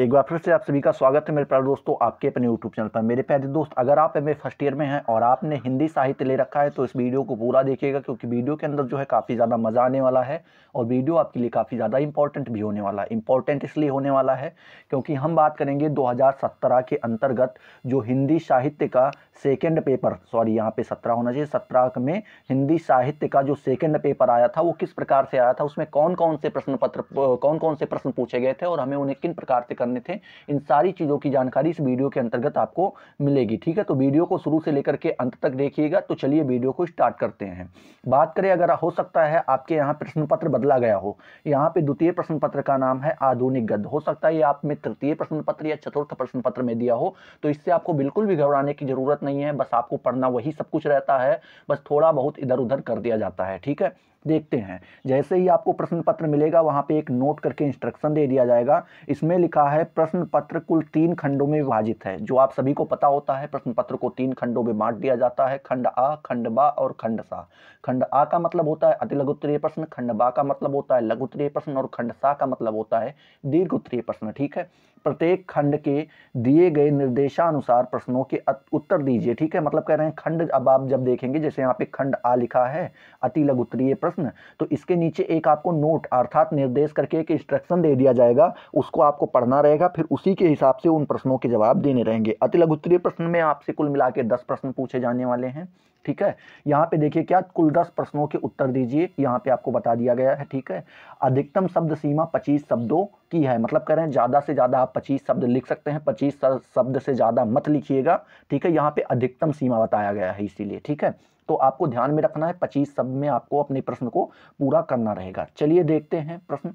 एक बार फिर से आप सभी का स्वागत है मेरे प्यारे दोस्तों आपके अपने यूट्यूब चैनल पर मेरे प्यारे दोस्त अगर आप एम फर्स्ट ईयर में हैं और आपने हिंदी साहित्य ले रखा है तो इस वीडियो को पूरा देखिएगा क्योंकि वीडियो के अंदर जो है काफ़ी ज़्यादा मज़ा आने वाला है और वीडियो आपके लिए काफ़ी ज़्यादा इंपॉर्टेंट भी होने वाला है इंपॉर्टेंट इसलिए होने वाला है क्योंकि हम बात करेंगे दो के अंतर्गत जो हिंदी साहित्य का सेकेंड पेपर सॉरी यहाँ पे सत्रह होना चाहिए सत्रह में हिंदी साहित्य का जो सेकेंड पेपर आया था वो किस प्रकार से आया था उसमें कौन कौन से प्रश्न पत्र कौन कौन से प्रश्न पूछे गए थे और हमें उन्हें किन प्रकार से करने थे इन सारी चीज़ों की जानकारी इस वीडियो के अंतर्गत आपको मिलेगी ठीक है तो वीडियो को शुरू से लेकर के अंत तक देखिएगा तो चलिए वीडियो को स्टार्ट करते हैं बात करें अगर हो सकता है आपके यहाँ प्रश्न पत्र बदला गया हो यहाँ पर द्वितीय प्रश्न पत्र का नाम है आधुनिक गद्य हो सकता है ये आप तृतीय प्रश्न पत्र या चतुर्थ प्रश्न पत्र में दिया हो तो इससे आपको बिल्कुल भी घबराने की जरूरत नहीं है बस आपको पढ़ना वही सब कुछ रहता है बस थोड़ा बहुत इधर उधर कर दिया जाता है ठीक है देखते हैं जैसे ही आपको प्रश्न पत्र मिलेगा वहां पे एक नोट करके इंस्ट्रक्शन दे दिया जाएगा इसमें लिखा है है प्रश्न पत्र कुल तीन खंडों में विभाजित है जो आप सभी को पता होता है प्रश्न पत्र को तीन खंडों में बांट दिया जाता है खंड आ खंड बा और खंड सा खंड आ का मतलब होता है अति लघु उत्तरीय प्रश्न खंड बा का मतलब होता है लघु उत्तरीय प्रश्न और खंड सा का मतलब होता है दीर्घ उत्तरीय प्रश्न ठीक है प्रत्येक खंड के दिए गए निर्देशानुसार प्रश्नों के उत्तर दीजिए ठीक है मतलब कह रहे हैं खंड अब आप जब देखेंगे जैसे यहाँ पे खंड आ लिखा है अति उत्तरीय प्रश्न तो इसके नीचे एक आपको नोट अर्थात निर्देश करके एक इंस्ट्रक्शन दे दिया जाएगा उसको आपको पढ़ना रहेगा फिर उसी के हिसाब से उन प्रश्नों के जवाब देने रहेंगे अति लघुत्तरीय प्रश्न में आपसे कुल मिला के दस प्रश्न पूछे जाने वाले हैं ठीक है यहाँ पे देखिए क्या कुल दस प्रश्नों के उत्तर दीजिए यहाँ पे आपको बता दिया गया है ठीक है अधिकतम शब्द सीमा पच्चीस शब्दों की है मतलब कह रहे हैं ज़्यादा से ज़्यादा आप पच्चीस शब्द लिख सकते हैं पच्चीस शब्द से ज़्यादा मत लिखिएगा ठीक है यहाँ पे अधिकतम सीमा बताया गया है इसीलिए ठीक है तो आपको ध्यान में रखना है पच्चीस शब्द में आपको अपने प्रश्न को पूरा करना रहेगा चलिए देखते हैं प्रश्न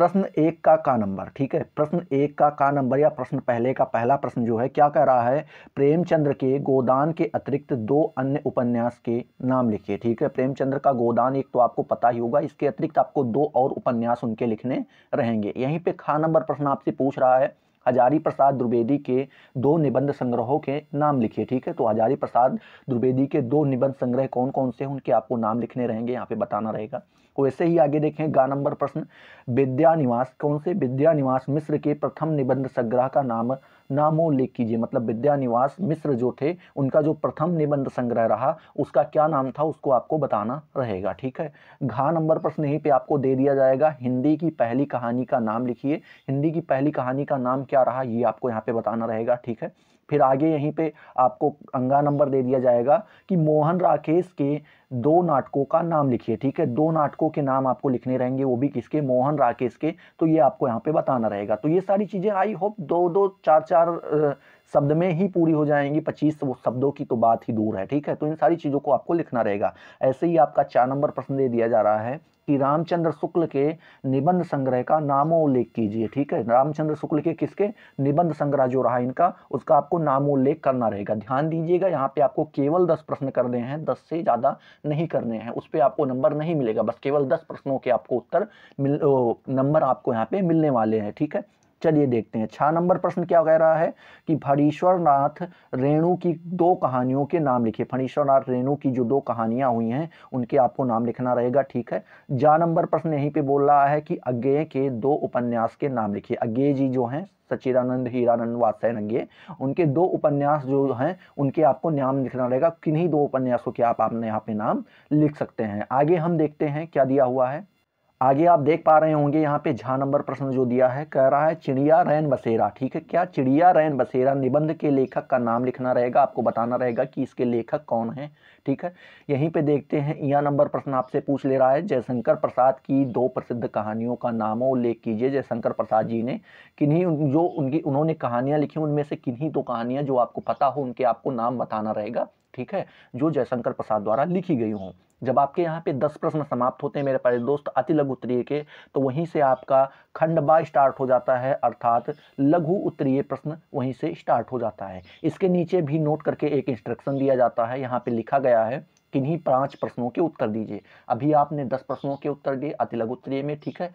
प्रश्न एक का का नंबर ठीक है प्रश्न एक का का नंबर या प्रश्न पहले का पहला प्रश्न जो है क्या कह रहा है प्रेमचंद्र के गोदान के अतिरिक्त दो अन्य उपन्यास के नाम लिखिए ठीक है प्रेमचंद्र का गोदान एक तो आपको पता ही होगा इसके अतिरिक्त आपको दो और उपन्यास उनके लिखने रहेंगे यहीं पर खा नंबर प्रश्न आपसे पूछ रहा है हजारी प्रसाद द्विवेदी के दो निबंध संग्रहों के नाम लिखिए ठीक है तो हजारी प्रसाद द्विवेदी के दो निबंध संग्रह कौन कौन से हैं उनके आपको नाम लिखने रहेंगे यहाँ पे बताना रहेगा वैसे ही आगे देखें गा नंबर प्रश्न विद्यानिवास कौन से विद्यानिवास मिश्र के प्रथम निबंध संग्रह का नाम नामोल्लेख कीजिए मतलब विद्या निवास मिश्र जो थे उनका जो प्रथम निबंध संग्रह रहा उसका क्या नाम था उसको आपको बताना रहेगा ठीक है घा नंबर प्रश्न यहीं पे आपको दे दिया जाएगा हिंदी की पहली कहानी का नाम लिखिए हिंदी की पहली कहानी का नाम क्या रहा ये आपको यहाँ पे बताना रहेगा ठीक है फिर आगे यहीं पे आपको अंगा नंबर दे दिया जाएगा कि मोहन राकेश के दो नाटकों का नाम लिखिए ठीक है दो नाटकों के नाम आपको लिखने रहेंगे वो भी किसके मोहन राकेश के तो ये आपको यहाँ पे बताना रहेगा तो ये सारी चीज़ें आई होप दो दो चार चार चार शब्द में ही पूरी हो जाएंगी पच्चीस वो शब्दों की तो बात ही दूर है ठीक है तो इन सारी चीज़ों को आपको लिखना रहेगा ऐसे ही आपका चार नंबर प्रश्न दे दिया जा रहा है कि रामचंद्र शुक्ल के निबंध संग्रह का नामोल्लेख कीजिए ठीक है रामचंद्र शुक्ल के किसके निबंध संग्रह जो रहा इनका उसका आपको नामोल्लेख करना रहेगा ध्यान दीजिएगा यहाँ पे आपको केवल दस प्रश्न करने हैं दस से ज़्यादा नहीं करने हैं उस पर आपको नंबर नहीं मिलेगा बस केवल दस प्रश्नों के आपको उत्तर मिल नंबर आपको यहाँ पे मिलने वाले हैं ठीक है चलिए देखते हैं छह नंबर प्रश्न क्या कह रहा है कि फणीश्वरनाथ रेणु की दो कहानियों के नाम लिखिए फणीश्वरनाथ रेणु की जो दो कहानियां हुई हैं उनके आपको नाम लिखना रहेगा ठीक है जा नंबर प्रश्न यहीं पे बोल रहा है कि अज्ञे के दो उपन्यास के नाम लिखिए अज्ञे जी जो हैं सचिदानंद हीरानंद वासन अज्ञे उनके दो उपन्यास जो हैं उनके आपको नाम लिखना रहेगा किन्हीं दो उपन्यासों के आप अपने यहाँ पे नाम लिख सकते हैं आगे हम देखते हैं क्या दिया हुआ है आगे आप देख पा रहे होंगे यहाँ पे झा नंबर प्रश्न जो दिया है कह रहा है चिड़िया रैन बसेरा ठीक है क्या चिड़िया रैन बसेरा निबंध के लेखक का नाम लिखना रहेगा आपको बताना रहेगा कि इसके लेखक कौन है ठीक है यहीं पे देखते हैं यहाँ नंबर प्रश्न आपसे पूछ ले रहा है जयशंकर प्रसाद की दो प्रसिद्ध कहानियों का नामों उल्लेख कीजिए जयशंकर प्रसाद जी ने किन्हीं जो उनकी उन्होंने कहानियाँ लिखी उनमें से किन्हीं दो कहानियाँ जो आपको पता हो उनके आपको नाम बताना रहेगा ठीक है जो जयशंकर प्रसाद द्वारा लिखी गई हों जब आपके यहाँ पे दस प्रश्न समाप्त होते हैं मेरे प्यारे दोस्त अति लघु उत्तरीय के तो वहीं से आपका खंडबा स्टार्ट हो जाता है अर्थात लघु उत्तरीय प्रश्न वहीं से स्टार्ट हो जाता है इसके नीचे भी नोट करके एक इंस्ट्रक्शन दिया जाता है यहाँ पे लिखा गया है किन्हीं पांच प्रश्नों के उत्तर दीजिए अभी आपने दस प्रश्नों के उत्तर दिए अति लघु उत्तरीय में ठीक है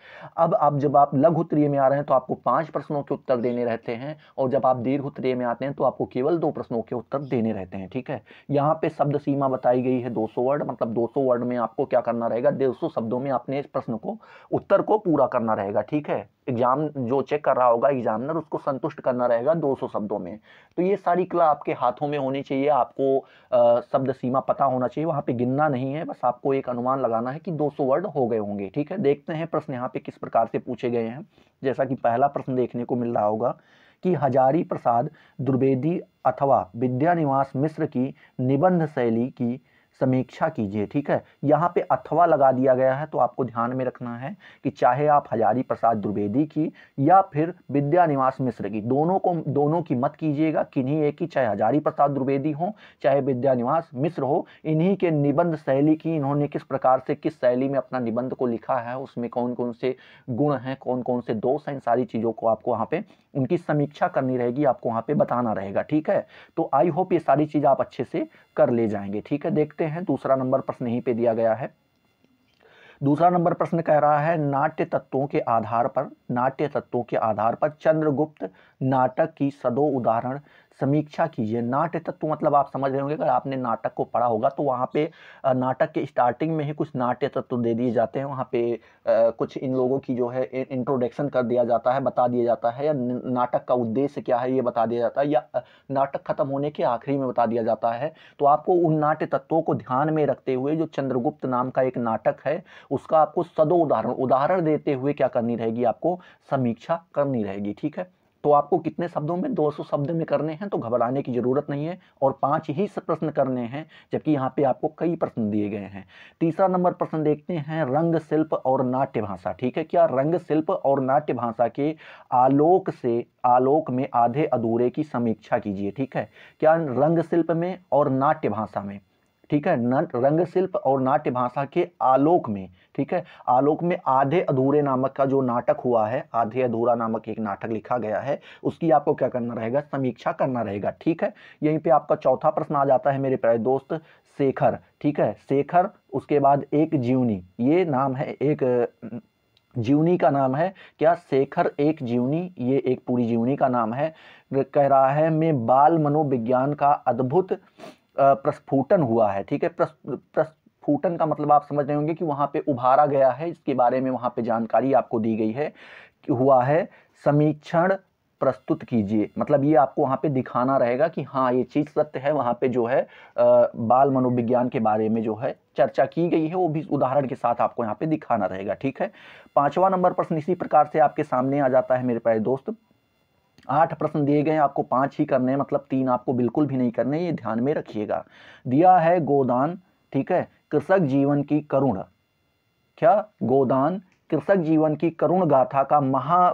अब आप जब आप लघु उत्तरीय में आ रहे हैं तो आपको पांच प्रश्नों के उत्तर देने रहते हैं और जब आप दीर्घ उत्तरीय में आते हैं तो आपको केवल दो प्रश्नों के उत्तर देने रहते हैं ठीक है यहाँ पे शब्द सीमा बताई गई है दो वर्ड मतलब दो वर्ड में आपको क्या करना रहेगा डेढ़ शब्दों में आपने इस प्रश्न को उत्तर को पूरा करना रहेगा ठीक है एग्जाम जो चेक कर रहा होगा एग्जामिनर उसको संतुष्ट करना रहेगा 200 शब्दों में तो ये सारी कला आपके हाथों में होनी चाहिए आपको आ, शब्द सीमा पता होना चाहिए वहाँ पे गिनना नहीं है बस आपको एक अनुमान लगाना है कि 200 वर्ड हो गए होंगे ठीक है देखते हैं प्रश्न यहाँ पे किस प्रकार से पूछे गए हैं जैसा कि पहला प्रश्न देखने को मिल रहा होगा कि हजारी प्रसाद द्विवेदी अथवा विद्यानिवास मिश्र की निबंध शैली की समीक्षा कीजिए ठीक है यहाँ पे अथवा लगा दिया गया है तो आपको ध्यान में रखना है कि चाहे आप हजारी प्रसाद द्विवेदी की या फिर विद्या निवास मिश्र की दोनों को दोनों की मत कीजिएगा किन्हीं एक ही चाहे हजारी प्रसाद द्विवेदी हो चाहे विद्या निवास मिश्र हो इन्हीं के निबंध शैली की इन्होंने किस प्रकार से किस शैली में अपना निबंध को लिखा है उसमें कौन कौन से गुण हैं कौन कौन से दोष हैं इन सारी चीज़ों को आपको वहाँ पे उनकी समीक्षा करनी रहेगी आपको वहाँ पर बताना रहेगा ठीक है तो आई होप ये सारी चीज़ आप अच्छे से कर ले जाएंगे ठीक है देखते सकते हैं दूसरा नंबर प्रश्न यहीं पे दिया गया है दूसरा नंबर प्रश्न कह रहा है नाट्य तत्वों के आधार पर नाट्य तत्वों के आधार पर चंद्रगुप्त नाटक की सदो उदाहरण समीक्षा कीजिए नाट्य तत्व तो मतलब आप समझ रहे होंगे अगर आपने नाटक को पढ़ा होगा तो वहाँ पे नाटक के स्टार्टिंग में ही कुछ नाट्य तत्व दे दिए जाते हैं वहाँ पे कुछ इन लोगों की जो है इंट्रोडक्शन कर दिया जाता है बता दिया जाता है या नाटक का उद्देश्य क्या है ये बता दिया जाता है या नाटक खत्म होने के आखिरी में बता दिया जाता है तो आपको उन नाट्य तत्वों को ध्यान में रखते हुए जो चंद्रगुप्त नाम का एक नाटक है उसका आपको सदो उदाहरण उदाहरण देते हुए क्या करनी रहेगी आपको समीक्षा करनी रहेगी ठीक है तो आपको कितने शब्दों में 200 शब्द में करने हैं तो घबराने की ज़रूरत नहीं है और पाँच ही प्रश्न करने हैं जबकि यहाँ पे आपको कई प्रश्न दिए गए हैं तीसरा नंबर प्रश्न देखते हैं रंग शिल्प और नाट्य भाषा ठीक है क्या रंग शिल्प और नाट्य भाषा के आलोक से आलोक में आधे अधूरे की समीक्षा कीजिए ठीक है क्या रंग शिल्प में और नाट्य भाषा में ठीक है रंग शिल्प और नाट्य भाषा के आलोक में ठीक है आलोक में आधे अधूरे नामक का जो नाटक हुआ है आधे अधूरा नामक एक नाटक लिखा गया है उसकी आपको क्या करना रहेगा समीक्षा करना रहेगा ठीक है यहीं पे आपका चौथा प्रश्न आ जाता है मेरे प्यारे दोस्त शेखर ठीक है शेखर उसके बाद एक जीवनी ये नाम है एक जीवनी का नाम है क्या शेखर एक जीवनी ये एक पूरी जीवनी का नाम है कह रहा है मैं बाल मनोविज्ञान का अद्भुत प्रस्फुटन हुआ है ठीक है प्रस्फुटन का मतलब आप समझ रहे होंगे कि वहाँ पे उभारा गया है इसके बारे में वहाँ पे जानकारी आपको दी गई है कि हुआ है समीक्षण प्रस्तुत कीजिए मतलब ये आपको वहाँ पे दिखाना रहेगा कि हाँ ये चीज़ सत्य है वहाँ पे जो है बाल मनोविज्ञान के बारे में जो है चर्चा की गई है वो भी उदाहरण के साथ आपको यहाँ पे दिखाना रहेगा ठीक है पांचवा नंबर प्रश्न इसी प्रकार से आपके सामने आ जाता है मेरे प्यारे दोस्त आठ प्रश्न दिए गए आपको पांच ही करने हैं मतलब तीन आपको बिल्कुल भी नहीं करने ये ध्यान में रखिएगा दिया है गोदान ठीक है कृषक जीवन की करुण क्या गोदान कृषक जीवन की करुण गाथा का महा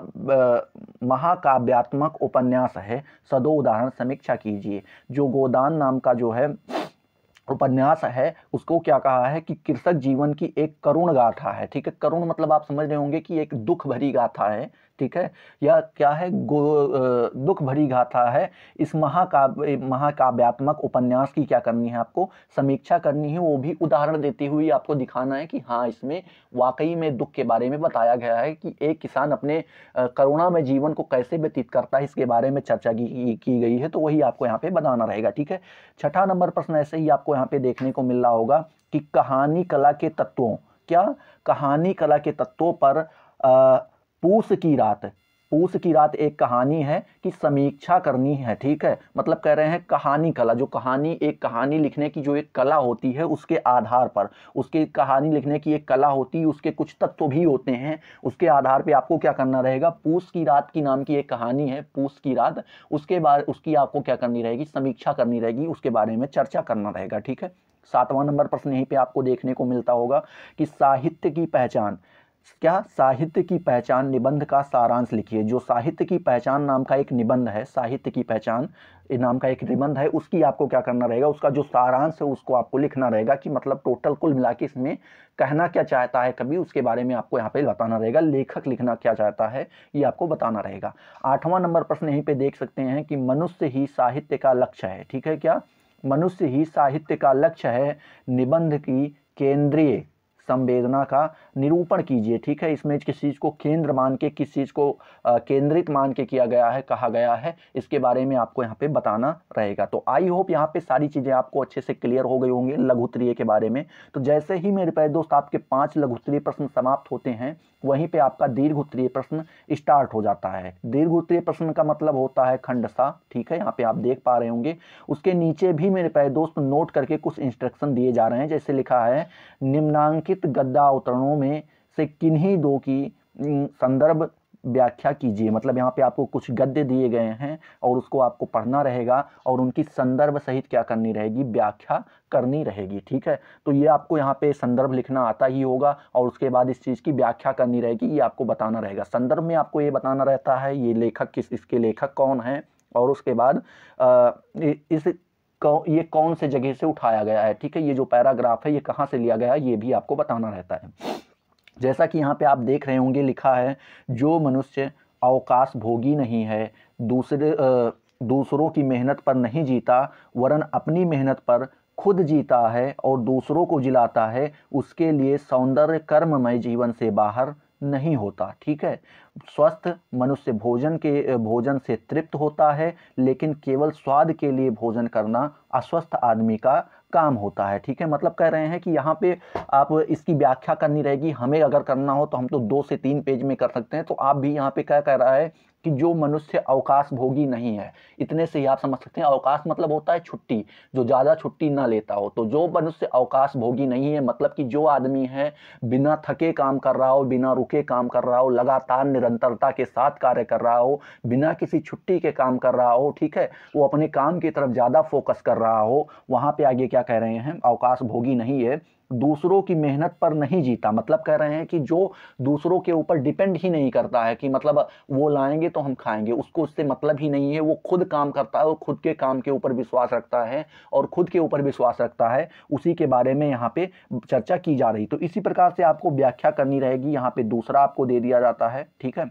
महाकाव्यात्मक उपन्यास है सदो उदाहरण समीक्षा कीजिए जो गोदान नाम का जो है उपन्यास है उसको क्या कहा है कि कृषक जीवन की एक करुण गाथा है ठीक है करुण मतलब आप समझ रहे होंगे कि एक दुख भरी गाथा है ठीक है यह क्या है गो दुख भरी गाथा है इस महाकाव्य महाकाव्यात्मक उपन्यास की क्या करनी है आपको समीक्षा करनी है वो भी उदाहरण देते हुए आपको दिखाना है कि हाँ इसमें वाकई में दुख के बारे में बताया गया है कि एक किसान अपने करुणा में जीवन को कैसे व्यतीत करता है इसके बारे में चर्चा की, की गई है तो वही आपको यहाँ पे बताना रहेगा ठीक है छठा नंबर प्रश्न ऐसे ही आपको यहाँ पे देखने को मिल रहा होगा कि कहानी कला के तत्वों क्या कहानी कला के तत्वों पर पूस की रात पूस की रात एक कहानी है कि समीक्षा करनी है ठीक है मतलब कह रहे हैं कहानी कला जो कहानी एक कहानी लिखने की जो एक कला होती है उसके आधार पर उसके कहानी लिखने की एक कला होती है उसके कुछ तत्व भी होते हैं उसके आधार पे आपको क्या करना रहेगा पूस की रात की नाम की एक कहानी है पूस की रात उसके बाद उसकी आपको क्या करनी रहेगी समीक्षा करनी रहेगी उसके बारे में चर्चा करना रहेगा ठीक है सातवां नंबर प्रश्न यहीं पर आपको देखने को मिलता होगा कि साहित्य की पहचान क्या साहित्य की पहचान निबंध का सारांश लिखिए जो साहित्य की पहचान नाम का एक निबंध है साहित्य की पहचान नाम का एक निबंध है उसकी आपको क्या करना रहेगा उसका जो सारांश है उसको आपको लिखना रहेगा कि मतलब टोटल कुल मिला के इसमें कहना क्या चाहता है कभी उसके बारे में आपको यहाँ पे बताना रहेगा लेखक लिखना क्या चाहता है ये आपको बताना रहेगा आठवां नंबर प्रश्न यहीं पर देख सकते हैं कि मनुष्य ही साहित्य का लक्ष्य है ठीक है क्या मनुष्य ही साहित्य का लक्ष्य है निबंध की केंद्रीय संवेदना का निरूपण कीजिए ठीक है इसमें किस चीज़ को केंद्र मान के किस चीज़ को केंद्रित मान के किया गया है कहा गया है इसके बारे में आपको यहाँ पे बताना रहेगा तो आई होप यहाँ पे सारी चीज़ें आपको अच्छे से क्लियर हो गई होंगी लघुत्तरीय के बारे में तो जैसे ही मेरे प्यारे दोस्त आपके पाँच लघुत्तरीय प्रश्न समाप्त होते हैं वहीं पर आपका दीर्घ उत्तरीय प्रश्न स्टार्ट हो जाता है दीर्घ उत्तरीय प्रश्न का मतलब होता है खंडसा ठीक है यहाँ पे आप देख पा रहे होंगे उसके नीचे भी मेरे प्यारे दोस्त नोट करके कुछ इंस्ट्रक्शन दिए जा रहे हैं जैसे लिखा है निम्नांकित निम्नलिखित गद्दा अवतरणों में से किन्हीं दो की संदर्भ व्याख्या कीजिए मतलब यहाँ पे आपको कुछ गद्य दिए गए हैं और उसको आपको पढ़ना रहेगा और उनकी संदर्भ सहित क्या करनी रहेगी व्याख्या करनी रहेगी ठीक है तो ये आपको यहाँ पे संदर्भ लिखना आता ही होगा और उसके बाद इस चीज़ की व्याख्या करनी रहेगी ये आपको बताना रहेगा संदर्भ में आपको ये बताना रहता है ये लेखक किस इसके लेखक कौन है और उसके बाद इस कौ, ये कौन से जगह से उठाया गया है ठीक है ये जो पैराग्राफ है ये कहाँ से लिया गया है ये भी आपको बताना रहता है जैसा कि यहाँ पे आप देख रहे होंगे लिखा है जो मनुष्य अवकाश भोगी नहीं है दूसरे दूसरों की मेहनत पर नहीं जीता वरन अपनी मेहनत पर खुद जीता है और दूसरों को जिलाता है उसके लिए सौंदर्य कर्ममय जीवन से बाहर नहीं होता ठीक है स्वस्थ मनुष्य भोजन के भोजन से तृप्त होता है लेकिन केवल स्वाद के लिए भोजन करना अस्वस्थ आदमी का काम होता है ठीक है मतलब कह रहे हैं कि यहाँ पे आप इसकी व्याख्या करनी रहेगी हमें अगर करना हो तो हम तो दो से तीन पेज में कर सकते हैं तो आप भी यहाँ पे क्या कह रहा है कि जो मनुष्य अवकाश भोगी नहीं है इतने से ही आप समझ सकते हैं अवकाश मतलब होता है छुट्टी जो ज़्यादा छुट्टी ना लेता हो तो जो मनुष्य अवकाश भोगी नहीं है मतलब कि जो आदमी है बिना थके काम कर रहा हो बिना रुके काम कर रहा हो लगातार निरंतरता के साथ कार्य कर रहा हो बिना किसी छुट्टी के काम कर रहा हो ठीक है वो अपने काम की तरफ ज़्यादा फोकस कर रहा हो वहां पर आगे क्या कह रहे हैं अवकाश भोगी नहीं है दूसरों की मेहनत पर नहीं जीता मतलब कह रहे हैं कि जो दूसरों के ऊपर डिपेंड ही नहीं करता है कि मतलब वो लाएंगे तो हम खाएंगे उसको उससे मतलब ही नहीं है वो खुद काम करता है और खुद के काम के ऊपर विश्वास रखता है और खुद के ऊपर विश्वास रखता है उसी के बारे में यहाँ पे चर्चा की जा रही तो इसी प्रकार से आपको व्याख्या करनी रहेगी यहाँ पे दूसरा आपको दे दिया जाता है ठीक है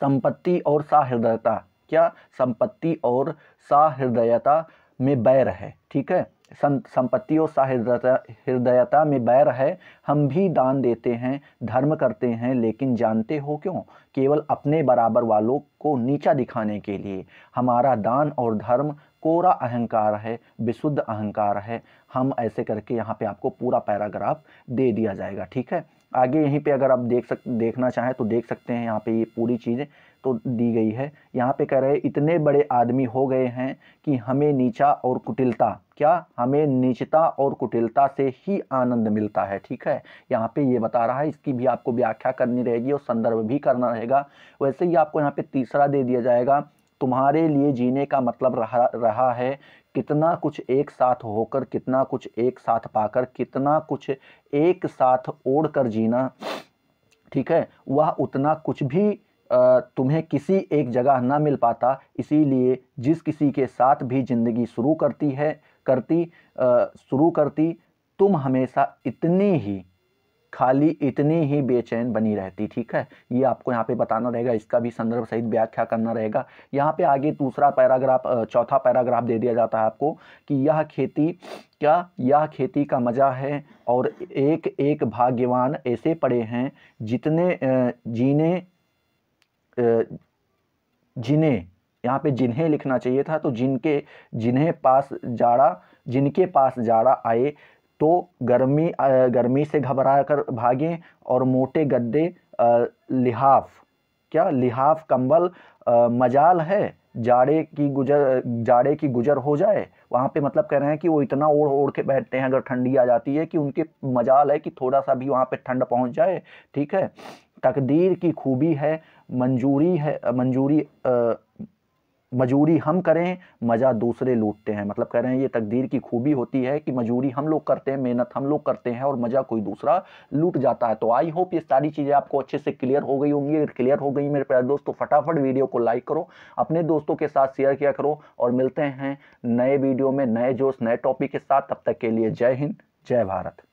संपत्ति और साहृदयता क्या संपत्ति और साहृदयता में बैर है ठीक है संपत्ति और हृदयता में बैर है हम भी दान देते हैं धर्म करते हैं लेकिन जानते हो क्यों केवल अपने बराबर वालों को नीचा दिखाने के लिए हमारा दान और धर्म कोरा अहंकार है विशुद्ध अहंकार है हम ऐसे करके यहाँ पे आपको पूरा पैराग्राफ दे दिया जाएगा ठीक है आगे यहीं पे अगर आप देख सक देखना चाहें तो देख सकते हैं यहाँ पे ये पूरी चीज़ें तो दी गई है यहाँ पे कह रहे हैं इतने बड़े आदमी हो गए हैं कि हमें नीचा और कुटिलता क्या हमें नीचता और कुटिलता से ही आनंद मिलता है ठीक है यहाँ पे ये बता रहा है इसकी भी आपको व्याख्या करनी रहेगी और संदर्भ भी करना रहेगा वैसे ही आपको यहाँ पे तीसरा दे दिया जाएगा तुम्हारे लिए जीने का मतलब रहा रहा है कितना कुछ एक साथ होकर कितना कुछ एक साथ पाकर कितना कुछ एक साथ ओढ़ कर जीना ठीक है वह उतना कुछ भी तुम्हें किसी एक जगह ना मिल पाता इसीलिए जिस किसी के साथ भी ज़िंदगी शुरू करती है करती शुरू करती तुम हमेशा इतनी ही खाली इतनी ही बेचैन बनी रहती ठीक है ये आपको यहाँ पे बताना रहेगा इसका भी संदर्भ सहित व्याख्या करना रहेगा यहाँ पे आगे दूसरा पैराग्राफ चौथा पैराग्राफ दे दिया जाता है आपको कि यह खेती क्या यह खेती का मज़ा है और एक एक भाग्यवान ऐसे पड़े हैं जितने जीने जिन्हें यहाँ पे जिन्हें लिखना चाहिए था तो जिनके जिन्हें पास जाड़ा जिनके पास जाड़ा आए तो गर्मी गर्मी से घबरा कर भागें और मोटे गद्दे लिहाफ क्या लिहाफ कंबल मजाल है जाड़े की गुजर जाड़े की गुजर हो जाए वहाँ पे मतलब कह रहे हैं कि वो इतना ओढ़ ओढ़ के बैठते हैं अगर ठंडी आ जाती है कि उनके मजाल है कि थोड़ा सा भी वहाँ पे ठंड पहुँच जाए ठीक है तकदीर की खूबी है मंजूरी है मंजूरी मजूरी हम करें मज़ा दूसरे लूटते हैं मतलब कह रहे हैं ये तकदीर की खूबी होती है कि मजूरी हम लोग करते हैं मेहनत हम लोग करते हैं और मज़ा कोई दूसरा लूट जाता है तो आई होप ये सारी चीज़ें आपको अच्छे से क्लियर हो गई होंगी अगर क्लियर हो गई मेरे प्यारे दोस्तों तो फटाफट वीडियो को लाइक करो अपने दोस्तों के साथ शेयर किया करो और मिलते हैं नए वीडियो में नए जोश नए टॉपिक के साथ तब तक के लिए जय हिंद जय भारत